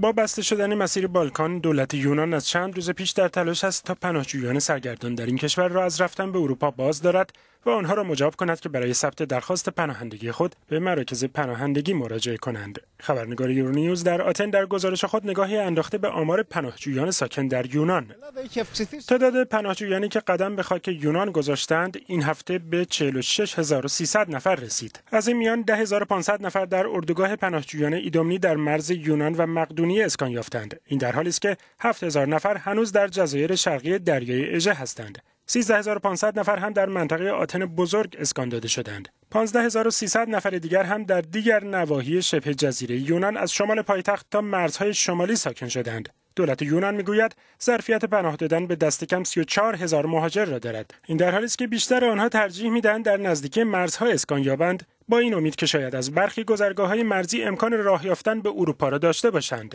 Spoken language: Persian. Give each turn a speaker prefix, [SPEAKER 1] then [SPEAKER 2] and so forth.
[SPEAKER 1] با بسته شدن مسیر بالکان دولت یونان از چند روز پیش در تلاش است تا پناهجویان سرگردان در این کشور را از رفتن به اروپا باز دارد و آنها را مجاب کند که برای ثبت درخواست پناهندگی خود به مراکز پناهندگی مراجعه کنند خبرنگار یورونیوز در آتن در گزارش خود نگاهی انداخته به آمار پناهجویان ساکن در یونان تعداد پناهجویانی که قدم به خاک یونان گذاشتند این هفته به 46300 نفر رسید از این میان 10500 نفر در اردوگاه پناهجویان ایدومنی در مرز یونان و مقدونیه اسکان یافتند این در حالی است که 7000 نفر هنوز در جزایر شرقی دریای اژه هستند 13500 نفر هم در منطقه آتن بزرگ اسکان داده شدند. 15300 نفر دیگر هم در دیگر نواحی شبه جزیره یونان از شمال پایتخت تا مرزهای شمالی ساکن شدند. دولت یونان میگوید ظرفیت پناه دادن به دست کم 34 هزار مهاجر را دارد این در حالی است که بیشتر آنها ترجیح میدهند در نزدیکی مرزها اسکان یابند با این امید که شاید از برخی گذرگاه های مرزی امکان راه یافتن به اروپا را داشته باشند